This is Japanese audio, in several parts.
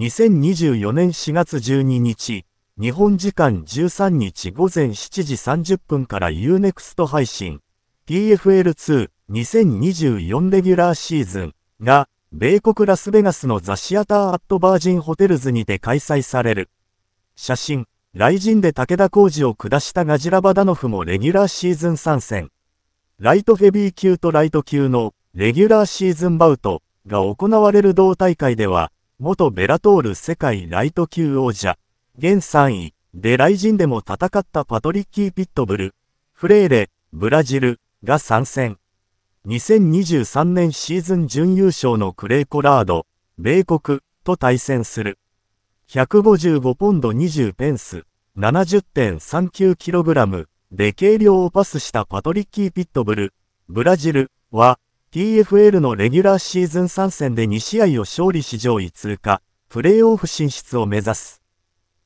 2024年4月12日、日本時間13日午前7時30分から UNEXT 配信、TFL2-2024 レギュラーシーズンが、米国ラスベガスのザ・シアター・アット・バージン・ホテルズにて開催される。写真、雷神で武田浩二を下したガジラバダノフもレギュラーシーズン参戦。ライトヘビー級とライト級のレギュラーシーズンバウトが行われる同大会では、元ベラトール世界ライト級王者、現3位、デライジンでも戦ったパトリッキー・ピットブル、フレーレ、ブラジルが参戦。2023年シーズン準優勝のクレイコラード、米国と対戦する。155ポンド20ペンス、70.39kg で軽量をパスしたパトリッキー・ピットブル、ブラジルは、TFL のレギュラーシーズン参戦で2試合を勝利し上位通過、プレイオフ進出を目指す。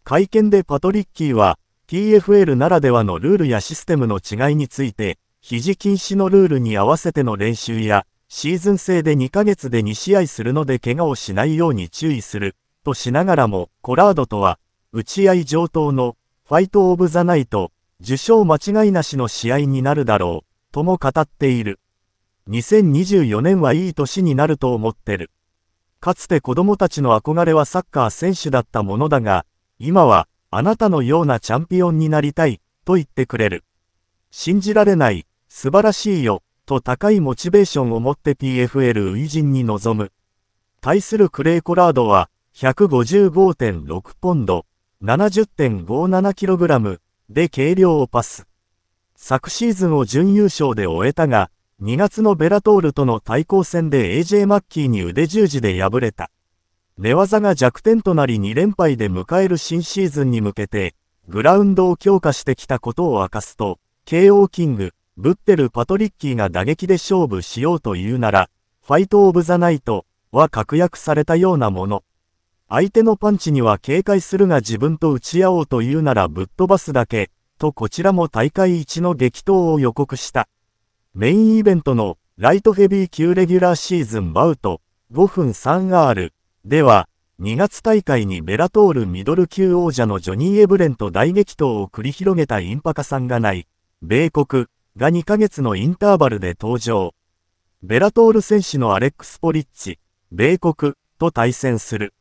会見でパトリッキーは、TFL ならではのルールやシステムの違いについて、肘禁止のルールに合わせての練習や、シーズン制で2ヶ月で2試合するので怪我をしないように注意する、としながらも、コラードとは、打ち合い上等の、ファイトオブザナイト、受賞間違いなしの試合になるだろう、とも語っている。2024年はいい年になると思ってる。かつて子供たちの憧れはサッカー選手だったものだが、今は、あなたのようなチャンピオンになりたい、と言ってくれる。信じられない、素晴らしいよ、と高いモチベーションを持って PFL 初陣に臨む。対するクレイコラードは、155.6ポンド、70.57kg で軽量をパス。昨シーズンを準優勝で終えたが、2月のベラトールとの対抗戦で AJ マッキーに腕十字で敗れた。寝技が弱点となり2連敗で迎える新シーズンに向けて、グラウンドを強化してきたことを明かすと、KO キング、ブッテル・パトリッキーが打撃で勝負しようというなら、ファイト・オブ・ザ・ナイトは確約されたようなもの。相手のパンチには警戒するが自分と打ち合おうというならぶっ飛ばすだけ、とこちらも大会一の激闘を予告した。メインイベントのライトヘビー級レギュラーシーズンバウト5分 3R では2月大会にベラトールミドル級王者のジョニー・エブレンと大激闘を繰り広げたインパカさんがない米国が2ヶ月のインターバルで登場ベラトール選手のアレックス・ポリッチ米国と対戦する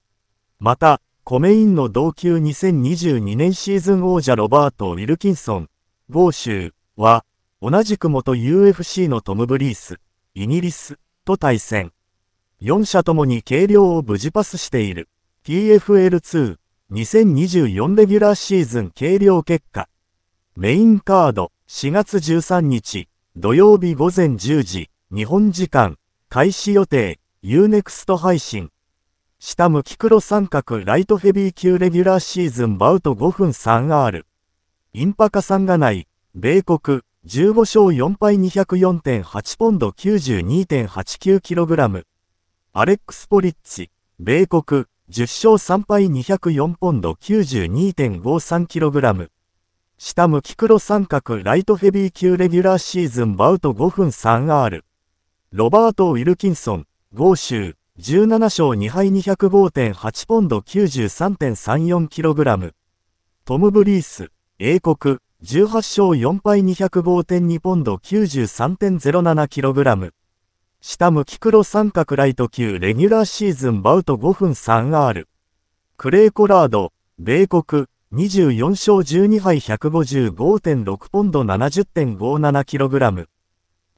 またコメインの同級2022年シーズン王者ロバート・ウィルキンソン豪州は同じく元 UFC のトム・ブリース、イギリスと対戦。4社ともに軽量を無事パスしている。TFL2 2024レギュラーシーズン軽量結果。メインカード4月13日土曜日午前10時日本時間開始予定 UNEXT 配信。下向き黒三角ライトヘビー級レギュラーシーズンバウト5分 3R。インパカさんがない、米国、15勝4敗204.8ポンド 92.89kg。アレックス・ポリッチ、米国、10勝3敗204ポンド 92.53kg。下向き黒三角ライトヘビー級レギュラーシーズンバウト5分 3R。ロバート・ウィルキンソン、豪州、17勝2敗205.8ポンド 93.34kg。トム・ブリース、英国、18勝4敗205.2ポンド 93.07kg。下向き黒三角ライト級レギュラーシーズンバウト5分 3R。クレイコラード、米国、24勝12敗155.6ポンド 70.57kg。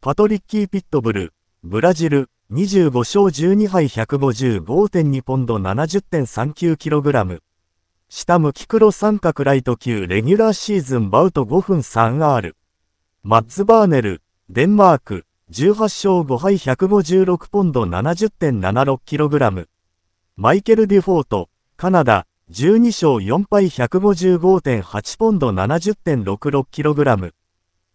パトリッキー・ピットブル、ブラジル、25勝12敗155.2ポンド 70.39kg。下向き黒三角ライト級レギュラーシーズンバウト5分 3R。マッツ・バーネル、デンマーク、18勝5敗156ポンド 70.76kg。マイケル・デュフォート、カナダ、12勝4敗155.8ポンド 70.66kg。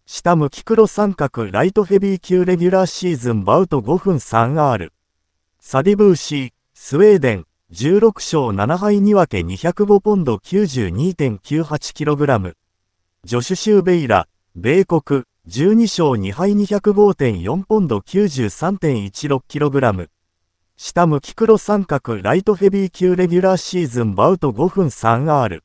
下向き黒三角ライトヘビー級レギュラーシーズンバウト5分 3R。サディブーシー、スウェーデン、16勝7敗2分け205ポンド 92.98kg。ジョシュ・シューベイラ、米国、12勝2敗205.4ポンド 93.16kg。下向き黒三角ライトヘビー級レギュラーシーズンバウト5分 3R。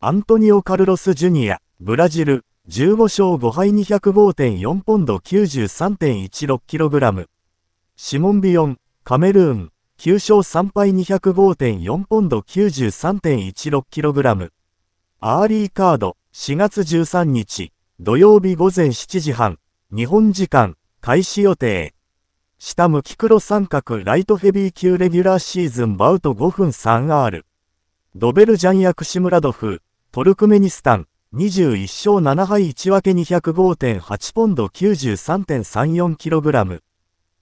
アントニオ・カルロス・ジュニア、ブラジル、15勝5敗205.4ポンド 93.16kg。シモン・ビヨン、カメルーン、9勝3敗205.4ポンド 93.16kg。アーリーカード、4月13日、土曜日午前7時半、日本時間、開始予定。下向き黒三角ライトヘビー級レギュラーシーズンバウト5分 3R。ドベルジャンヤクシムラドフ、トルクメニスタン、21勝7敗1分け205.8ポンド 93.34kg。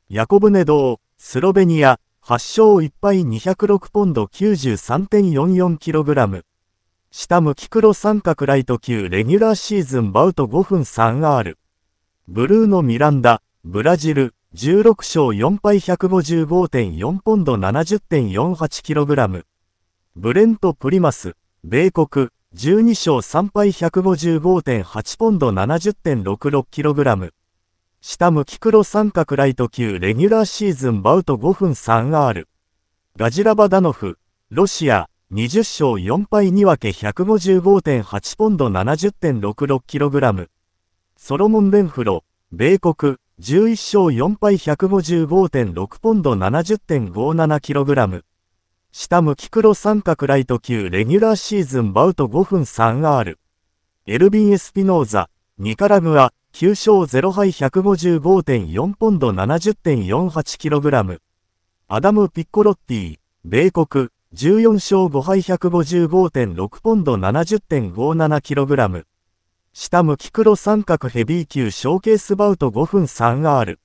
ヤコブネドー、スロベニア、8勝1敗206ポンド 93.44kg。下向き黒三角ライト級レギュラーシーズンバウト5分 3R。ブルーのミランダ、ブラジル、16勝4敗155.4ポンド 70.48kg。ブレント・プリマス、米国、12勝3敗155.8ポンド 70.66kg。下向き黒三角ライト級レギュラーシーズンバウト5分 3R。ガジラバダノフ、ロシア、20勝4敗2分け155.8ポンド 70.66kg。ソロモン・レンフロ、米国、11勝4敗155.6ポンド 70.57kg。下向き黒三角ライト級レギュラーシーズンバウト5分 3R。エルビン・エスピノーザ、ニカラグア、9勝0敗155.4ポンド 70.48kg。アダム・ピッコロッティ、米国、14勝5敗155.6ポンド 70.57kg。下向き黒三角ヘビー級ショーケースバウト5分 3R。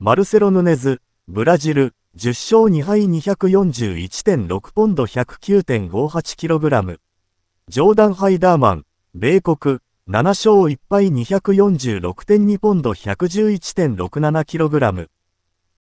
マルセロ・ヌネズ、ブラジル、10勝2敗241.6ポンド 109.58kg。ジョーダン・ハイダーマン、米国、7勝1敗246.2ポンド 111.67kg。